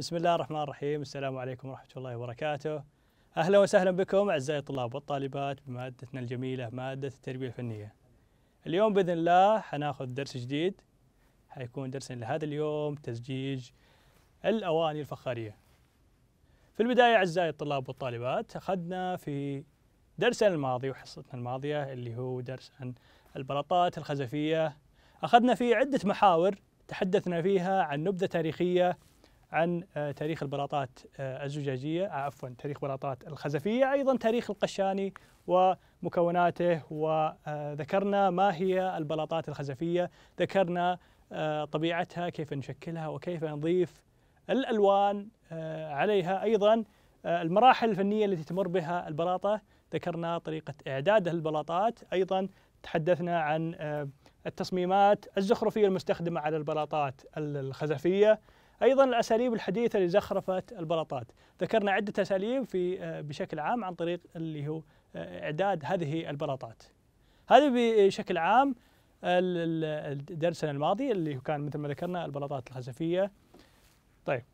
بسم الله الرحمن الرحيم السلام عليكم ورحمة الله وبركاته أهلا وسهلا بكم أعزائي الطلاب والطالبات بمادتنا الجميلة مادة التربية الفنية اليوم بإذن الله حناخذ درس جديد حيكون درس لهذا اليوم تزجيج الأواني الفخارية في البداية أعزائي الطلاب والطالبات أخذنا في درسنا الماضي وحصتنا الماضية اللي هو درس عن البلاطات الخزفية أخذنا فيه عدة محاور تحدثنا فيها عن نبذة تاريخية عن آه، تاريخ البلاطات آه، الزجاجية آه، عفوا تاريخ بلاطات الخزفية أيضا تاريخ القشاني ومكوناته وذكرنا ما هي البلاطات الخزفية ذكرنا طبيعتها كيف نشكلها وكيف نضيف الألوان عليها أيضا المراحل الفنية التي تمر بها البلاطة ذكرنا طريقة إعداد البلاطات أيضا تحدثنا عن التصميمات الزخرفية المستخدمة على البلاطات الخزفية أيضا الأساليب الحديثة لزخرفة البلاطات ذكرنا عدة أساليب في آه، بشكل عام عن طريق اللي هو آه، إعداد هذه البلاطات هذا بشكل عام درسنا الماضي اللي كان مثل ما ذكرنا البلاطات الخزفية طيب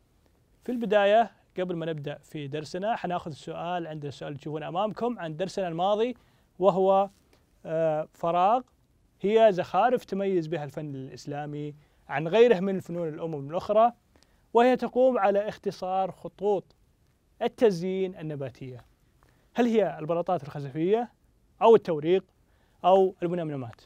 في البداية قبل ما نبدأ في درسنا حناخذ السؤال عندنا السؤال اللي تشوفونه أمامكم عن درسنا الماضي وهو آه، فراغ هي زخارف تميز بها الفن الإسلامي عن غيره من فنون الأمم الأخرى وهي تقوم على اختصار خطوط التزيين النباتية هل هي البلاطات الخزفية أو التوريق أو المنمنمات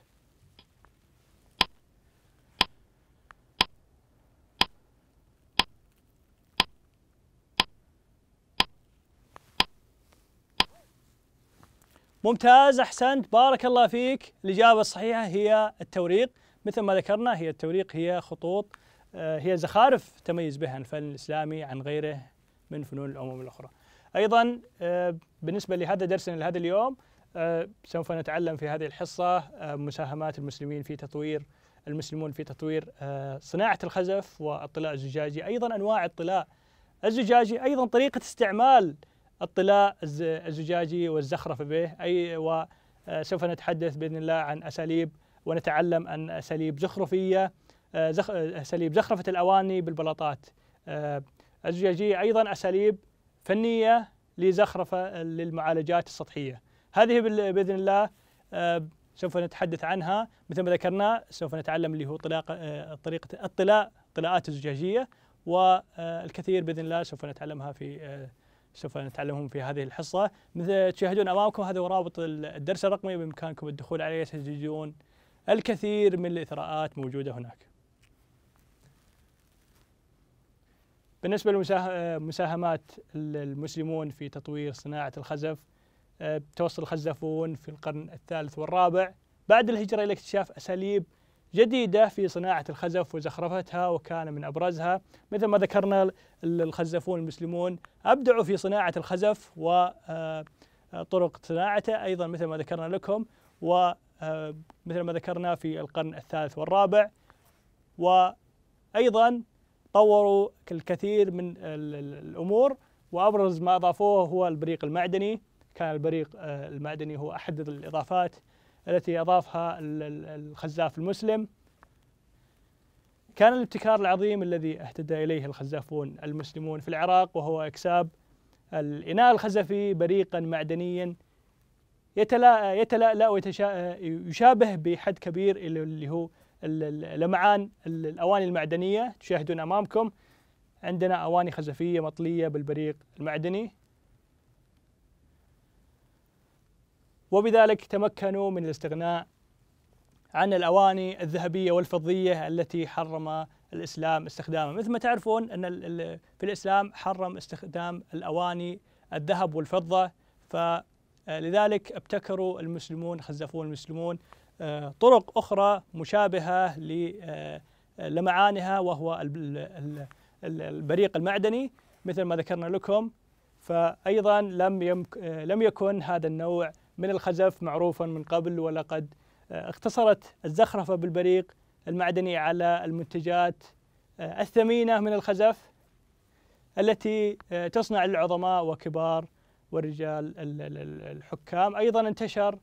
ممتاز أحسنت بارك الله فيك الإجابة الصحيحة هي التوريق مثل ما ذكرنا هي التوريق هي خطوط آه، هي زخارف تميز بها الفن الإسلامي عن غيره من فنون الأمم الأخرى أيضا آه، بالنسبة لهذا درسنا لهذا اليوم آه، سوف نتعلم في هذه الحصة مساهمات المسلمين في تطوير المسلمون في تطوير صناعة الخزف والطلاء الزجاجي أيضا أنواع الطلاء الزجاجي أيضا طريقة استعمال الطلاء الزجاجي والزخرفة به أي وسوف نتحدث بإذن الله عن أساليب ونتعلم عن أساليب زخرفية آه، آه، اساليب زخرفه الاواني بالبلاطات الزجاجيه آه، ايضا اساليب فنيه لزخرفه للمعالجات السطحيه هذه باذن الله سوف نتحدث عنها مثل ما ذكرنا سوف نتعلم اللي هو طلاق طريقه الطلاء طلاءات الزجاجيه والكثير باذن الله سوف نتعلمها في سوف نتعلمهم في هذه الحصه مثل تشاهدون امامكم هذا هو رابط الدرس الرقمي بامكانكم الدخول عليه تجدون الكثير من الاثراءات موجوده هناك بالنسبة لمساهمات المسلمون في تطوير صناعة الخزف آه، توصل الخزفون في القرن الثالث والرابع بعد الهجرة إلى اكتشاف أساليب جديدة في صناعة الخزف وزخرفتها وكان من أبرزها مثل ما ذكرنا الخزفون المسلمون أبدعوا في صناعة الخزف وطرق آه، صناعته أيضا مثل ما ذكرنا لكم ومثل آه، ما ذكرنا في القرن الثالث والرابع وأيضا طوروا الكثير من الأمور وأبرز ما أضافوه هو البريق المعدني كان البريق آه، المعدني هو أحد الإضافات التي أضافها الخزاف المسلم كان الابتكار العظيم الذي اهتدى إليه الخزافون المسلمون في العراق وهو إكساب الإناء الخزفي بريقا معدنيا يتلألأ ويشابه بحد كبير اللي هو لمعان الاواني المعدنيه تشاهدون امامكم عندنا اواني خزفيه مطليه بالبريق المعدني وبذلك تمكنوا من الاستغناء عن الاواني الذهبيه والفضيه التي حرم الاسلام استخدامها، مثل ما تعرفون ان في الاسلام حرم استخدام الاواني الذهب والفضه فلذلك ابتكروا المسلمون خزفون المسلمون آه، طرق أخرى مشابهة آه، لمعانها وهو البريق المعدني مثل ما ذكرنا لكم فأيضا لم, آه، لم يكن هذا النوع من الخزف معروفا من قبل ولقد اقتصرت الزخرفة بالبريق المعدني على المنتجات الثمينة من الخزف التي تصنع العظماء وكبار والرجال الحكام أيضا انتشر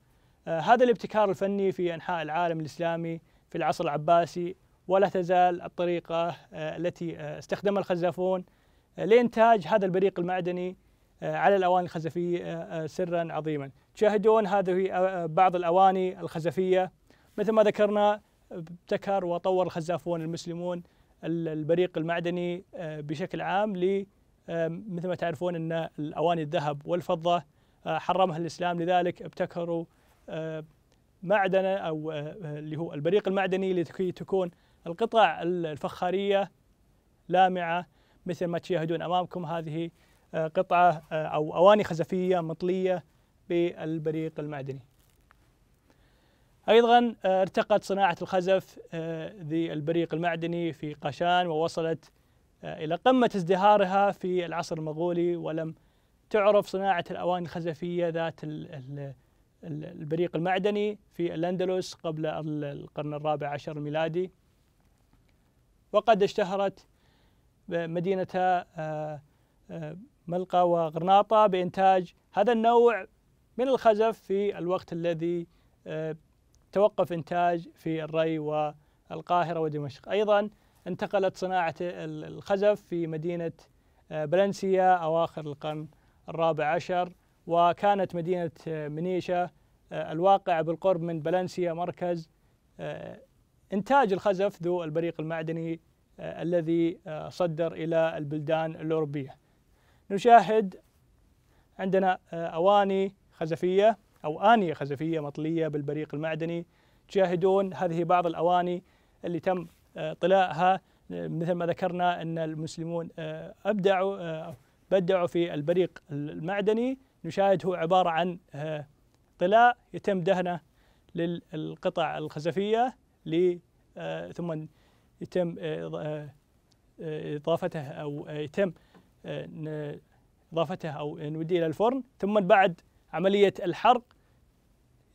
آه، هذا الابتكار الفني في انحاء العالم الاسلامي في العصر العباسي ولا تزال الطريقه آه، التي آه، استخدمها الخزافون لانتاج هذا البريق المعدني على الاواني الخزفيه سرا عظيما. تشاهدون هذه بعض الاواني الخزفيه مثل ما ذكرنا ابتكر وطور الخزافون المسلمون البريق المعدني بشكل عام ل مثل ما تعرفون ان الاواني الذهب والفضه حرمها الاسلام لذلك ابتكروا آه، معدنه او آه، آه، اللي هو البريق المعدني لكي تكون القطع الفخاريه لامعه مثل ما تشاهدون امامكم هذه قطعه او اواني خزفيه مطليه بالبريق المعدني. ايضا ارتقت صناعه الخزف ذي البريق المعدني في قشان ووصلت الى قمه ازدهارها في العصر المغولي ولم تعرف صناعه الاواني الخزفيه ذات البريق المعدني في الأندلس قبل القرن الرابع عشر الميلادي وقد اشتهرت مدينتها آه، آه، ملقا وغرناطة بإنتاج هذا النوع من الخزف في الوقت الذي آه، توقف إنتاج في الري والقاهرة ودمشق أيضا انتقلت صناعة الخزف في مدينة بلنسيا أواخر القرن الرابع عشر وكانت مدينة آه، منيشة آه، الواقعة بالقرب من بلنسيا مركز آه، إنتاج الخزف ذو البريق المعدني الذي صدر إلى البلدان الأوروبية نشاهد عندنا أواني خزفية أو آنية خزفية مطلية بالبريق المعدني تشاهدون هذه بعض الأواني اللي تم طلاءها مثل ما ذكرنا أن المسلمون أبدعوا بدعوا في البريق المعدني نشاهد هو عبارة عن آه، طلاء يتم دهنه للقطع الخزفية آه، ثم يتم آه، إضافته أو يتم إضافته أو نوديه إلى الفرن ثم بعد عملية الحرق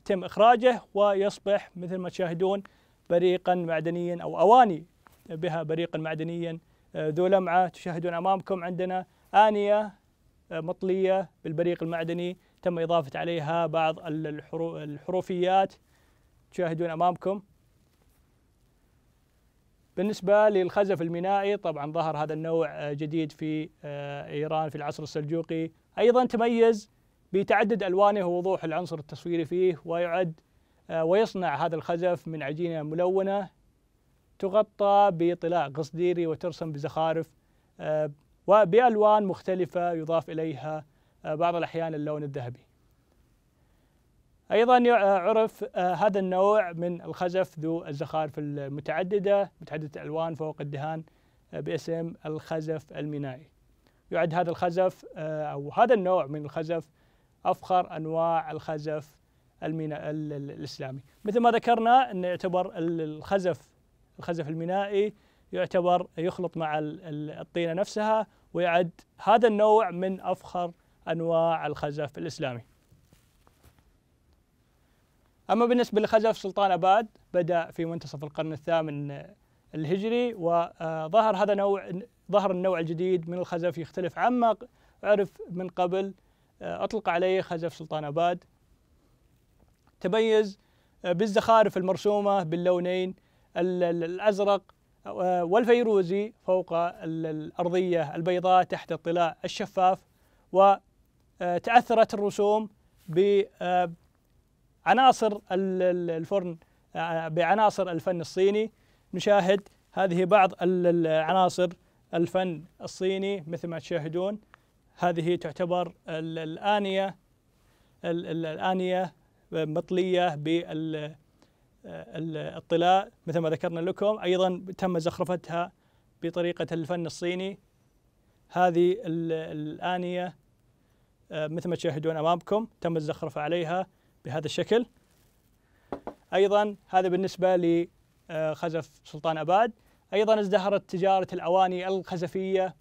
يتم إخراجه ويصبح مثل ما تشاهدون بريقا معدنيا أو أواني بها بريقا معدنيا ذو لمعة تشاهدون أمامكم عندنا آنية مطلية بالبريق المعدني تم إضافة عليها بعض الحروفيات تشاهدون أمامكم بالنسبة للخزف المينائي طبعا ظهر هذا النوع آه، جديد في آه، إيران في العصر السلجوقي أيضا تميز بتعدد ألوانه ووضوح العنصر التصويري فيه ويعد آه، ويصنع هذا الخزف من عجينة ملونة تغطى بطلاء قصديري وترسم بزخارف وبألوان مختلفة يضاف إليها آه، بعض الأحيان اللون الذهبي أيضا آه، عرف آه، هذا النوع من الخزف ذو الزخارف المتعددة متعددة الألوان فوق الدهان باسم الخزف المينائي يعد هذا الخزف أو هذا النوع من الخزف أفخر أنواع الخزف الميناء الإسلامي مثل ما ذكرنا أن يعتبر الخزف الخزف المينائي يعتبر يخلط مع الطينة نفسها ويعد هذا النوع من أفخر أنواع الخزف الإسلامي أما بالنسبة لخزف سلطان أباد بدأ في منتصف القرن الثامن الهجري وظهر آه، هذا نوع ظهر النوع الجديد من الخزف يختلف عما عرف من قبل آه، أطلق عليه خزف سلطان أباد تميز آه، بالزخارف المرسومة باللونين الأزرق والفيروزي فوق الأرضية البيضاء تحت الطلاء الشفاف وتأثرت الرسوم بعناصر آه، الفرن آه، بعناصر الفن الصيني نشاهد هذه بعض العناصر الفن الصيني مثل ما تشاهدون هذه تعتبر الآنية الآنية مطلية بال الطلاء مثل ما ذكرنا لكم أيضا تم زخرفتها بطريقة الفن الصيني هذه الآنية آه، مثل ما تشاهدون أمامكم تم الزخرفة عليها بهذا الشكل أيضا هذا بالنسبة لخزف آه، سلطان أباد أيضا ازدهرت تجارة الأواني الخزفية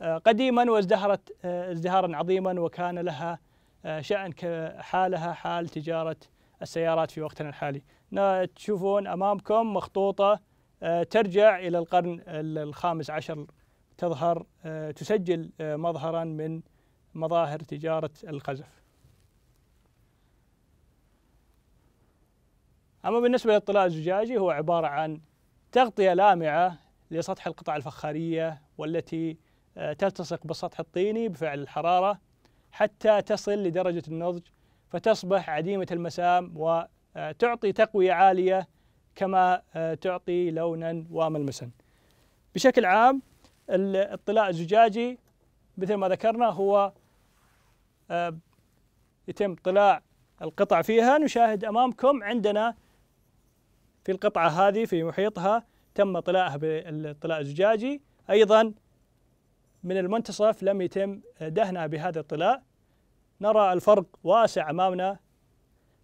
آه، قديما وازدهرت ازدهارا عظيما وكان لها شأن حالها حال تجارة السيارات في وقتنا الحالي تشوفون أمامكم مخطوطة آه، ترجع إلى القرن الخامس عشر تظهر آه، تسجل آه، مظهرا من مظاهر تجارة الخزف. أما بالنسبة للطلاء الزجاجي هو عبارة عن تغطية لامعة لسطح القطع الفخارية والتي تلتصق بالسطح الطيني بفعل الحرارة حتى تصل لدرجة النضج فتصبح عديمة المسام و آه، تعطي تقوية عالية كما آه، تعطي لونا وملمسا بشكل عام الطلاء الزجاجي مثل ما ذكرنا هو آه، يتم طلاء القطع فيها نشاهد أمامكم عندنا في القطعة هذه في محيطها تم طلاءها بالطلاء الزجاجي أيضا من المنتصف لم يتم دهنها بهذا الطلاء نرى الفرق واسع أمامنا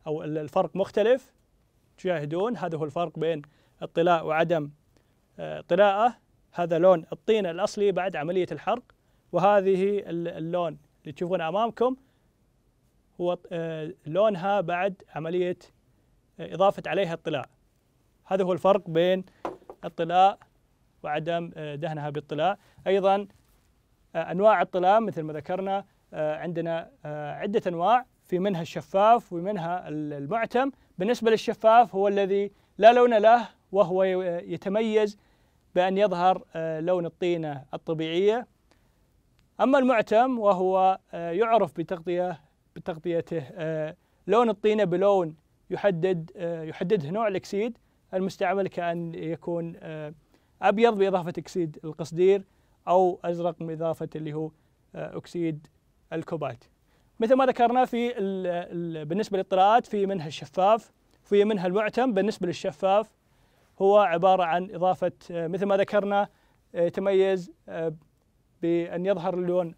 أو الفرق مختلف تشاهدون هذا هو الفرق بين الطلاء وعدم آه، طلاءه هذا لون الطين الأصلي بعد عملية الحرق وهذه اللون اللي تشوفونه أمامكم هو آه، لونها بعد عملية آه، إضافة عليها الطلاء هذا هو الفرق بين الطلاء وعدم دهنها بالطلاء أيضا أنواع الطلاء مثل ما ذكرنا عندنا عدة أنواع في منها الشفاف ومنها المعتم بالنسبة للشفاف هو الذي لا لون له وهو يتميز بأن يظهر آه، لون الطينة الطبيعية أما المعتم وهو آه، يعرف بتغطية بتغطيته آه، لون الطينة بلون يحدد يحدده نوع الأكسيد المستعمل كأن يكون أبيض بإضافة أكسيد القصدير أو أزرق بإضافة اللي هو أكسيد الكوبالت مثل ما ذكرنا في بالنسبة للطلاءات في منها الشفاف في منها المعتم بالنسبة للشفاف هو عبارة عن إضافة آه، مثل ما ذكرنا آه، يتميز آه، بأن يظهر اللون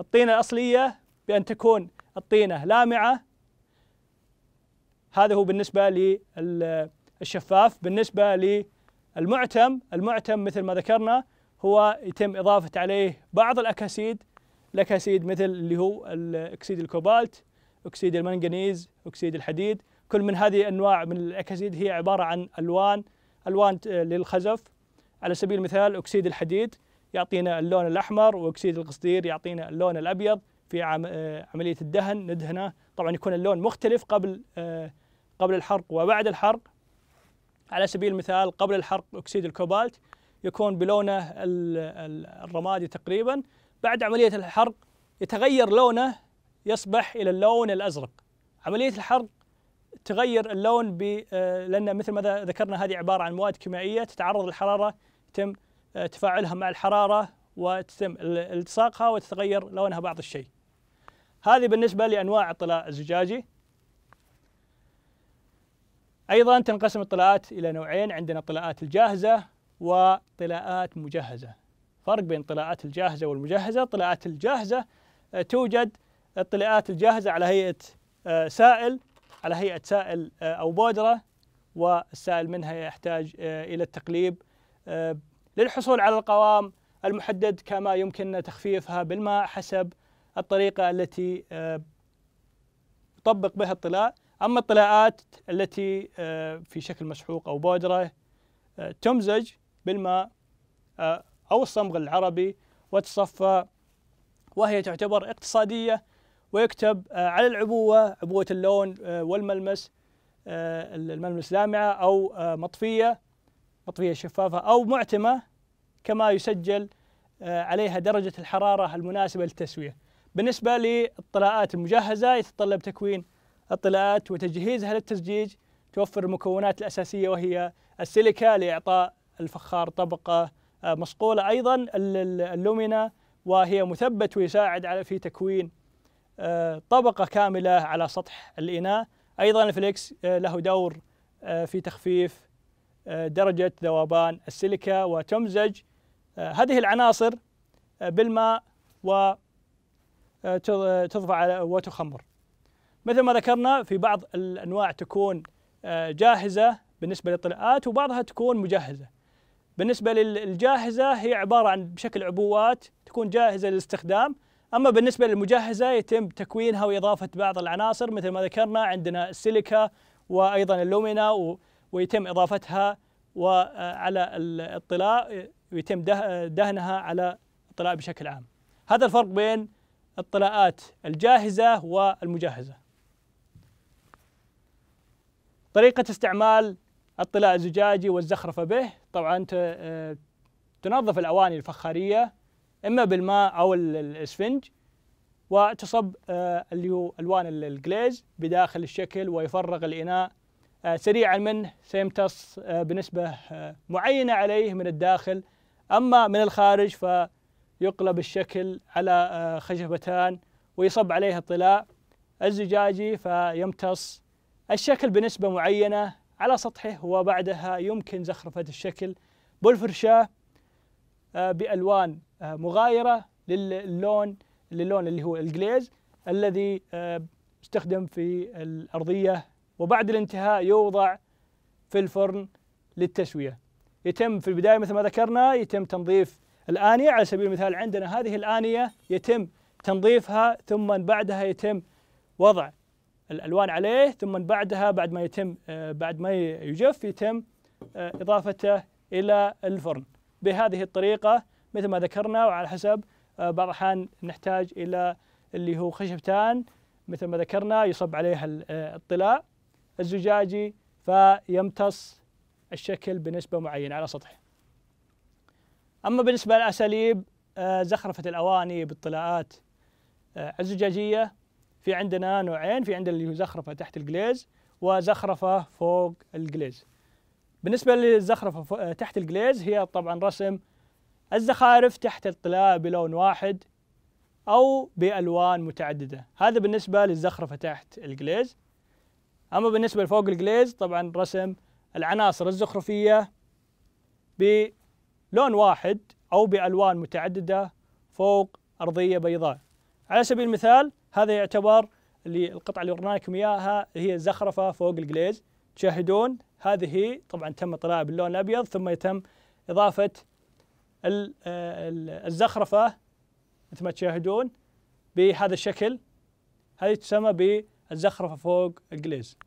الطينة الأصلية بأن تكون الطينة لامعة هذا هو بالنسبة للشفاف بالنسبة للمعتم المعتم مثل ما ذكرنا هو يتم إضافة عليه بعض الأكاسيد لكاسيد مثل اللي هو اكسيد الكوبالت اكسيد المنغنيز اكسيد الحديد كل من هذه انواع من الاكاسيد هي عباره عن الوان الوان للخزف على سبيل المثال اكسيد الحديد يعطينا اللون الاحمر واكسيد القصدير يعطينا اللون الابيض في آه، عمليه الدهن ندهنه طبعا يكون اللون مختلف قبل آه، قبل الحرق وبعد الحرق على سبيل المثال قبل الحرق اكسيد الكوبالت يكون بلونه الرمادي تقريبا بعد عملية الحرق يتغير لونه يصبح إلى اللون الأزرق عملية الحرق تغير اللون ب آه، لأن مثل ما ذكرنا هذه عبارة عن مواد كيميائية تتعرض للحرارة يتم آه، تفاعلها مع الحرارة وتتم التصاقها وتتغير لونها بعض الشيء هذه بالنسبة لأنواع الطلاء الزجاجي أيضا تنقسم الطلاءات إلى نوعين عندنا الطلاءات الجاهزة وطلاءات مجهزة فرق بين الطلاءات الجاهزة والمجهزة الطلاءات الجاهزة آه، توجد الطلاءات الجاهزة على هيئة آه، سائل على هيئة سائل آه، أو بودرة والسائل منها يحتاج إلى التقليب للحصول على القوام المحدد كما يمكن تخفيفها بالماء حسب الطريقة التي يطبق بها الطلاء أما الطلاءات التي في شكل مسحوق أو بودرة تمزج بالماء أو الصمغ العربي وتصفى وهي تعتبر اقتصادية ويكتب آه، على العبوة عبوة اللون آه، والملمس آه، الملمس لامعة أو مطفية مطفية شفافة أو معتمة كما يسجل عليها درجة الحرارة المناسبة للتسوية بالنسبة للطلاءات المجهزة يتطلب تكوين الطلاءات وتجهيزها للتزجيج توفر المكونات الأساسية وهي السيليكا لإعطاء الفخار طبقة مصقولة أيضا اللومينا وهي مثبت ويساعد على في تكوين آه، طبقة كاملة على سطح الإناء أيضا الفليكس آه، له دور آه، في تخفيف درجة ذوبان السيليكا وتمزج هذه العناصر بالماء وتضفى وتخمر مثل ما ذكرنا في بعض الأنواع تكون جاهزة بالنسبة للطلقات وبعضها تكون مجهزة بالنسبة للجاهزة هي عبارة عن بشكل عبوات تكون جاهزة للاستخدام أما بالنسبة للمجهزة يتم تكوينها وإضافة بعض العناصر مثل ما ذكرنا عندنا السيليكا وأيضا اللومينا ويتم إضافتها وعلى الطلاء ويتم دهنها على الطلاء بشكل عام هذا الفرق بين الطلاءات الجاهزة والمجهزة طريقة استعمال الطلاء الزجاجي والزخرفة به طبعا آه، تنظف الاواني الفخاريه اما بالماء او الاسفنج وتصب آه، اللي هو الوان الجليز بداخل الشكل ويفرغ الاناء آه، سريعا منه سيمتص بنسبه معينه عليه من الداخل اما من الخارج فيقلب الشكل على خشبتان ويصب عليه الطلاء الزجاجي فيمتص الشكل بنسبه معينه على سطحه وبعدها يمكن زخرفة الشكل بالفرشاة آه، بألوان آه، مغايرة للون للون اللي هو الجليز الذي استخدم آه، في الأرضية وبعد الانتهاء يوضع في الفرن للتسوية يتم في البداية مثل ما ذكرنا يتم تنظيف الآنية على سبيل المثال عندنا هذه الآنية يتم تنظيفها ثم بعدها يتم وضع الالوان عليه ثم بعدها بعد ما يتم آه، بعد ما يجف يتم آه، اضافته الى الفرن بهذه الطريقه مثل ما ذكرنا وعلى حسب آه، بعض الاحيان نحتاج الى اللي هو خشبتان مثل ما ذكرنا يصب عليها الطلاء الزجاجي فيمتص الشكل بنسبه معينه على سطحه. اما بالنسبه لاساليب زخرفه الاواني بالطلاءات الزجاجيه في عندنا نوعين في عندنا اللي هو زخرفه تحت الجليز وزخرفه فوق الجليز بالنسبه للزخرفه آه، تحت الجليز هي طبعا رسم الزخارف تحت الطلاء بلون واحد او بالوان متعدده هذا بالنسبه للزخرفه تحت الجليز اما بالنسبه لفوق الجليز طبعا رسم العناصر الزخرفيه بلون واحد او بالوان متعدده فوق ارضيه بيضاء على سبيل المثال هذا يعتبر القطعه اللي ورناكم إياها هي زخرفة فوق الجليز تشاهدون هذه طبعا تم طلاها باللون الأبيض ثم يتم إضافة الزخرفة مثل ما تشاهدون بهذا الشكل هذه تسمى بالزخرفة فوق الجليز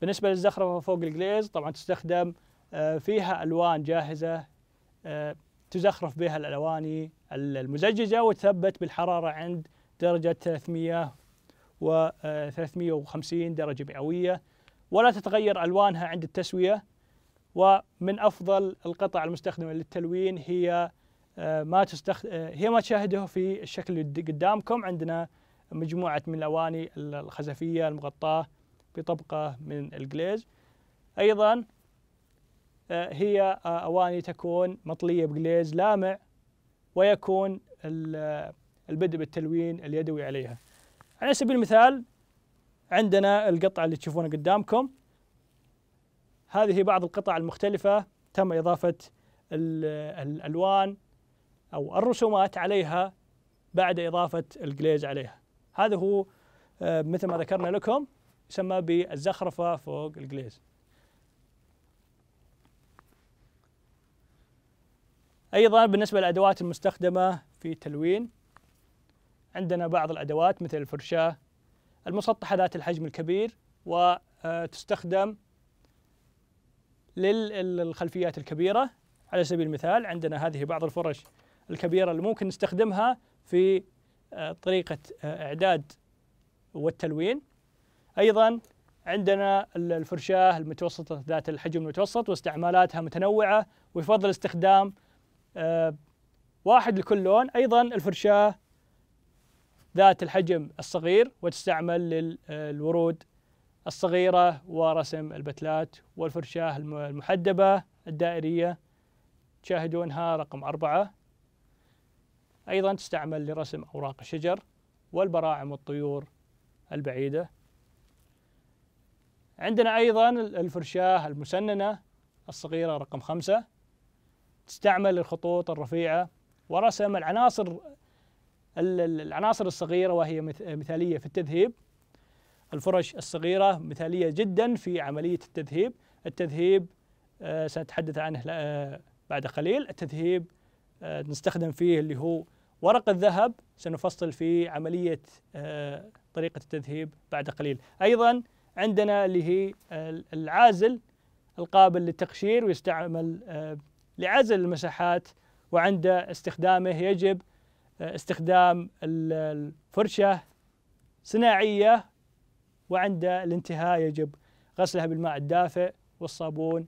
بالنسبة للزخرفة فوق الجليز طبعا تستخدم آه، فيها ألوان جاهزة آه، تزخرف بها الألواني المزججة وتثبت بالحرارة عند درجة 300 و 350 آه، درجة مئوية ولا تتغير ألوانها عند التسوية ومن أفضل القطع المستخدمة للتلوين هي آه، ما تستخد... آه، هي ما تشاهده في الشكل اللي قدامكم عندنا مجموعة من الأواني الخزفية المغطاة بطبقة من الجليز أيضا آه، هي آه، أواني تكون مطلية بجليز لامع ويكون آه، البدء بالتلوين اليدوي عليها على سبيل المثال عندنا القطعة اللي تشوفونها قدامكم هذه بعض القطع المختلفة تم إضافة الألوان أو الرسومات عليها بعد إضافة الجليز عليها هذا هو مثل ما ذكرنا لكم يسمى بالزخرفة فوق الجليز أيضا بالنسبة للأدوات المستخدمة في التلوين عندنا بعض الأدوات مثل الفرشاة المسطحة ذات الحجم الكبير وتستخدم آه، للخلفيات الكبيرة على سبيل المثال عندنا هذه بعض الفرش الكبيرة اللي ممكن نستخدمها في آه، طريقة آه، إعداد والتلوين أيضا عندنا الفرشاة المتوسطة ذات الحجم المتوسط واستعمالاتها متنوعة ويفضل استخدام آه، واحد لكل لون ايضا الفرشاه ذات الحجم الصغير وتستعمل للورود آه، الصغيرة ورسم البتلات والفرشاة المحدبة الدائرية تشاهدونها رقم أربعة أيضا تستعمل لرسم أوراق الشجر والبراعم والطيور البعيدة عندنا أيضا الفرشاة المسننة الصغيرة رقم خمسة استعمل الخطوط الرفيعة ورسم العناصر العناصر الصغيرة وهي مثالية في التذهيب الفرش الصغيرة مثالية جدا في عملية التذهيب التذهيب آه، سنتحدث عنه آه، بعد قليل التذهيب آه، نستخدم فيه اللي هو ورق الذهب سنفصل في عملية طريقة التذهيب بعد قليل أيضا عندنا اللي هي العازل القابل للتقشير ويستعمل لعزل المساحات وعند استخدامه يجب آه، استخدام الفرشة صناعية وعند الانتهاء يجب غسلها بالماء الدافئ والصابون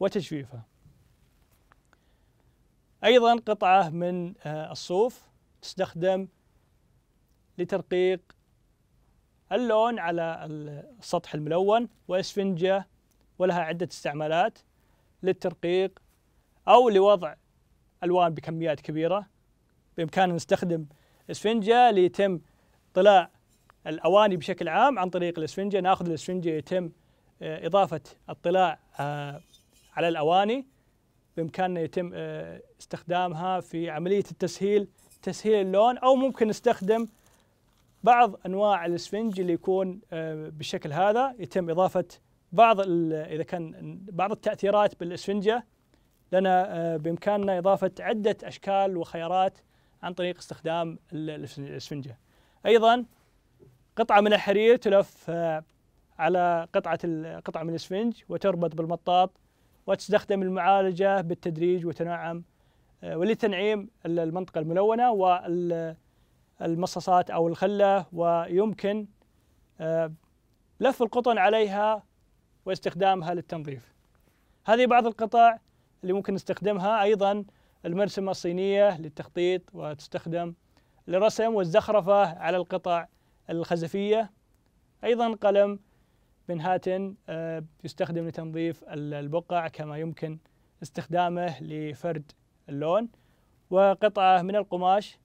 وتجفيفها أيضا قطعة من آه، الصوف تستخدم لترقيق اللون على السطح الملون وإسفنجة ولها عدة استعمالات للترقيق أو لوضع ألوان بكميات كبيرة بإمكاننا نستخدم إسفنجة ليتم طلاء الأواني بشكل عام عن طريق الإسفنجة ناخذ الإسفنجة يتم آه، إضافة الطلاء آه، على الأواني بإمكاننا يتم آه، استخدامها في عملية التسهيل تسهيل اللون أو ممكن نستخدم بعض أنواع الإسفنج اللي يكون بالشكل هذا يتم إضافة بعض إذا كان بعض التأثيرات بالإسفنجة لنا آه، بإمكاننا إضافة عدة أشكال وخيارات عن طريق استخدام الإسفنجة أيضا قطعة من الحرير تلف آه، على قطعة قطعة من الإسفنج وتربط بالمطاط وتستخدم المعالجة بالتدريج وتنعم آه، ولتنعيم المنطقة الملونة والمصاصات أو الخلة ويمكن لف القطن عليها واستخدامها للتنظيف هذه بعض القطع اللي ممكن نستخدمها أيضا المرسمة الصينية للتخطيط وتستخدم للرسم والزخرفة على القطع الخزفية أيضا قلم بنهاتن آه، يستخدم لتنظيف البقع كما يمكن استخدامه لفرد اللون وقطعة من القماش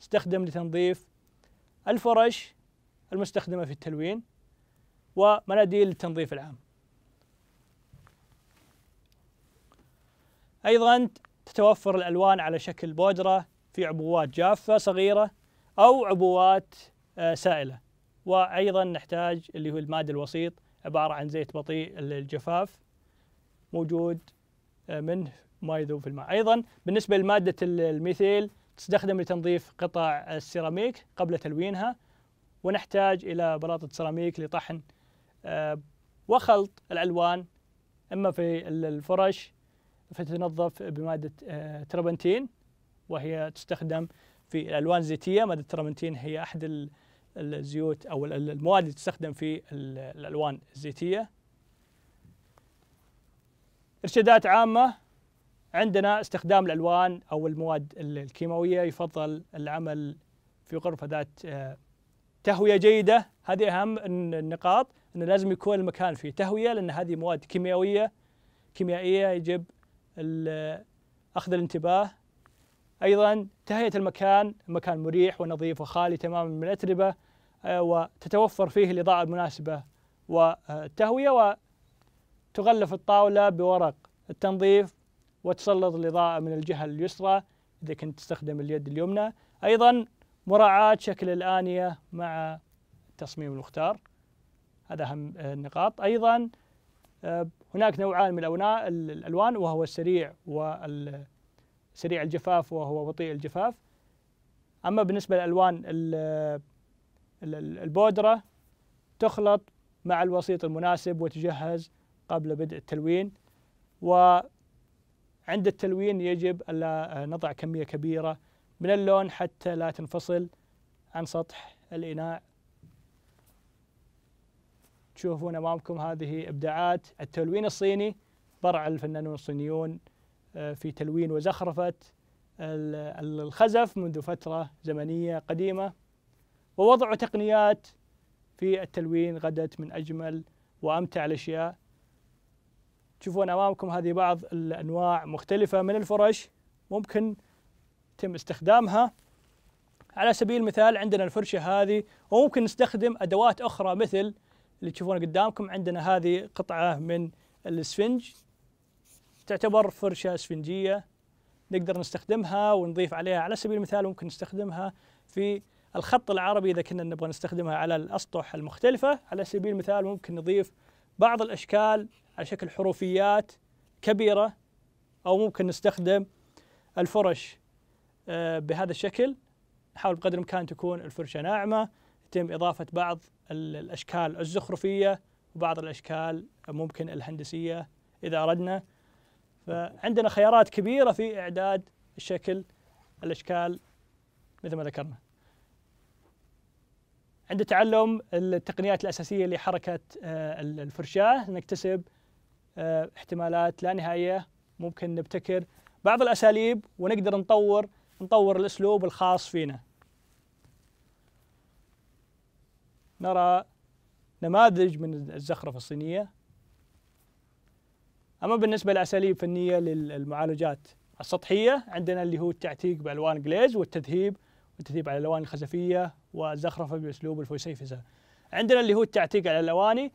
تستخدم لتنظيف الفرش المستخدمة في التلوين ومناديل للتنظيف العام أيضا تتوفر الألوان على شكل بودرة في عبوات جافة صغيرة أو عبوات آه، سائلة وأيضا نحتاج اللي هو الماده الوسيط عبارة عن زيت بطيء الجفاف موجود آه، منه ما يذوب في الماء أيضا بالنسبة لمادة الميثيل تستخدم لتنظيف قطع السيراميك قبل تلوينها ونحتاج إلى بلاطة سيراميك لطحن آه، وخلط الألوان إما في الفرش فتتنظف بمادة آه، تربنتين وهي تستخدم في الألوان الزيتية مادة التربنتين هي أحد الزيوت أو المواد اللي تستخدم في الألوان الزيتية إرشادات عامة عندنا استخدام الألوان أو المواد الكيماوية يفضل العمل في غرفة ذات آه، تهوية جيدة هذه أهم النقاط أنه لازم يكون المكان فيه تهوية لأن هذه مواد كيميائية كيميائية يجب أخذ الانتباه أيضا تهيئة المكان مكان مريح ونظيف وخالي تماما من الأتربة آه، وتتوفر فيه الإضاءة المناسبة والتهوية وتغلف الطاولة بورق التنظيف وتسلط الإضاءة من الجهة اليسرى إذا كنت تستخدم اليد اليمنى أيضا مراعاة شكل الآنية مع التصميم المختار هذا أهم النقاط آه، أيضا آه، هناك نوعان من الألوان وهو السريع وسريع الجفاف وهو بطيء الجفاف أما بالنسبة للألوان البودرة تخلط مع الوسيط المناسب وتجهز قبل بدء التلوين وعند التلوين يجب ألا نضع كمية كبيرة من اللون حتى لا تنفصل عن سطح الإناء تشوفون امامكم هذه ابداعات التلوين الصيني برع الفنانون الصينيون آه، في تلوين وزخرفه الخزف منذ فتره زمنيه قديمه ووضع تقنيات في التلوين غدت من اجمل وامتع الاشياء تشوفون امامكم هذه بعض الانواع مختلفه من الفرش ممكن يتم استخدامها على سبيل المثال عندنا الفرشه هذه وممكن نستخدم ادوات اخرى مثل اللي تشوفونه قدامكم عندنا هذه قطعة من الاسفنج تعتبر فرشة اسفنجية نقدر نستخدمها ونضيف عليها على سبيل المثال ممكن نستخدمها في الخط العربي إذا كنا نبغى نستخدمها على الأسطح المختلفة على سبيل المثال ممكن نضيف بعض الأشكال على شكل حروفيات كبيرة أو ممكن نستخدم الفرش آه، بهذا الشكل نحاول بقدر الإمكان تكون الفرشة ناعمة يتم إضافة بعض الأشكال الزخرفية وبعض الأشكال ممكن الهندسية إذا أردنا فعندنا خيارات كبيرة في إعداد الشكل الأشكال مثل ما ذكرنا عند تعلم التقنيات الأساسية لحركة آه، الفرشاة نكتسب آه، احتمالات لا نهائية ممكن نبتكر بعض الأساليب ونقدر نطور نطور الأسلوب الخاص فينا نرى نماذج من الزخرفة الصينية أما بالنسبة لأساليب فنية للمعالجات السطحية عندنا اللي هو التعتيق بألوان جليز والتذهيب والتذهيب على الألوان الخزفية والزخرفة بأسلوب الفسيفسة عندنا اللي هو التعتيق على الألواني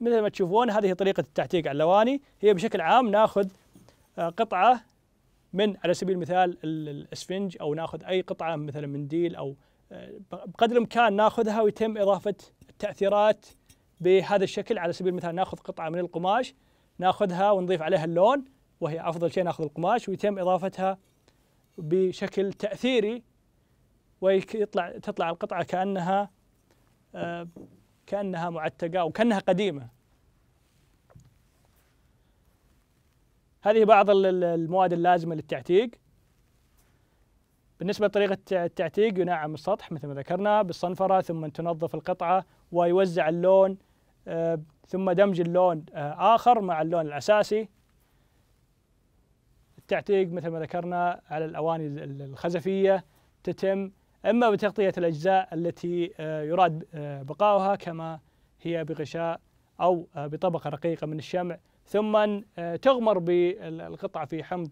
مثل ما تشوفون هذه طريقة التعتيق على الألواني هي بشكل عام ناخذ آه، قطعة من على سبيل المثال الاسفنج أو ناخذ أي قطعة مثلا منديل أو بقدر الامكان ناخذها ويتم اضافه التاثيرات بهذا الشكل على سبيل المثال ناخذ قطعه من القماش ناخذها ونضيف عليها اللون وهي افضل شيء ناخذ القماش ويتم اضافتها بشكل تاثيري ويطلع تطلع القطعه كانها آه، كانها معتقه او كانها قديمه هذه بعض المواد اللازمه للتعتيق بالنسبة لطريقة التعتيق ينعم السطح مثل ما ذكرنا بالصنفرة ثم تنظف القطعة ويوزع اللون آه، ثم دمج اللون آه، آخر مع اللون الأساسي التعتيق مثل ما ذكرنا على الأواني الخزفية تتم إما بتغطية الأجزاء التي آه، يراد بقاؤها كما هي بغشاء أو بطبقة رقيقة من الشمع ثم تغمر بالقطعة في حمض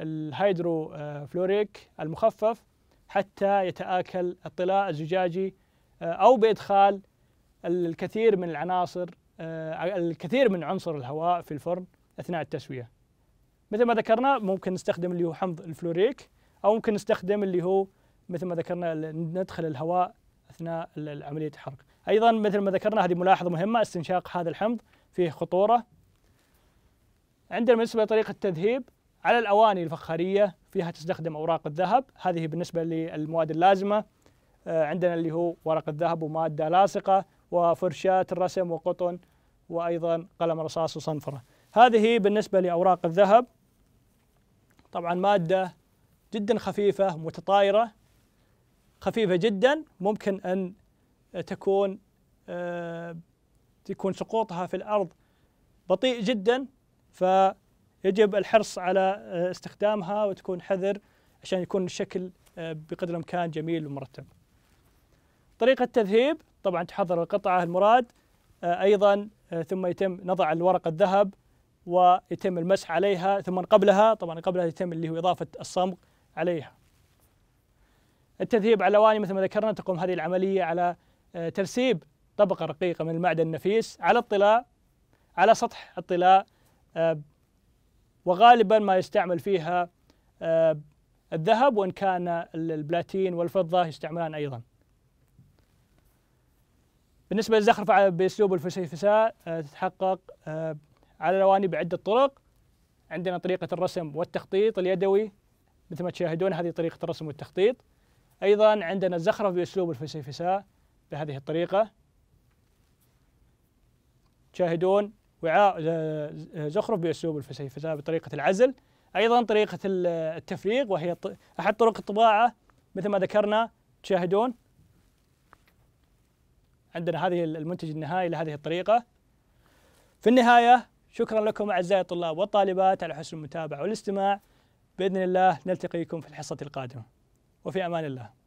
الهيدرو آه، فلوريك المخفف حتى يتآكل الطلاء الزجاجي آه، أو بإدخال الكثير من العناصر آه، الكثير من عنصر الهواء في الفرن أثناء التسوية مثل ما ذكرنا ممكن نستخدم اللي هو حمض الفلوريك أو ممكن نستخدم اللي هو مثل ما ذكرنا ندخل الهواء أثناء عملية الحرق أيضا مثل ما ذكرنا هذه ملاحظة مهمة استنشاق هذا الحمض فيه خطورة عندنا بالنسبة لطريقة التذهيب على الأواني الفخارية فيها تستخدم أوراق الذهب هذه بالنسبة للمواد اللازمة آه، عندنا اللي هو ورق الذهب ومادة لاصقة وفرشات الرسم وقطن وأيضا قلم رصاص وصنفرة هذه بالنسبة لأوراق الذهب طبعا مادة جدا خفيفة متطايرة خفيفة جدا ممكن أن تكون آه، تكون سقوطها في الأرض بطيء جدا ف يجب الحرص على آه، استخدامها وتكون حذر عشان يكون الشكل آه، بقدر الامكان جميل ومرتب. طريقه التذهيب طبعا تحضر القطعه المراد آه، ايضا ثم يتم نضع الورق الذهب ويتم المسح عليها ثم قبلها طبعا قبلها يتم اللي هو اضافه الصمغ عليها. التذهيب على الاواني مثل ما ذكرنا تقوم هذه العمليه على ترسيب طبقه رقيقه من المعدن النفيس على الطلاء على سطح الطلاء وغالبا ما يستعمل فيها آه، الذهب وإن كان البلاتين والفضة يستعملان أيضا بالنسبة للزخرفة بأسلوب الفسيفساء آه، تتحقق آه، على الأواني بعدة طرق عندنا طريقة الرسم والتخطيط اليدوي مثل ما تشاهدون هذه طريقة الرسم والتخطيط أيضا عندنا الزخرف بأسلوب الفسيفساء بهذه الطريقة تشاهدون وعاء آه، آه، زخرف باسلوب الفسيفساء بطريقه العزل ايضا طريقه آه، التفريغ وهي احد طرق الطباعه مثل ما ذكرنا تشاهدون عندنا هذه المنتج النهائي لهذه الطريقه في النهايه شكرا لكم اعزائي الطلاب والطالبات على حسن المتابعه والاستماع باذن الله نلتقيكم في الحصه القادمه وفي امان الله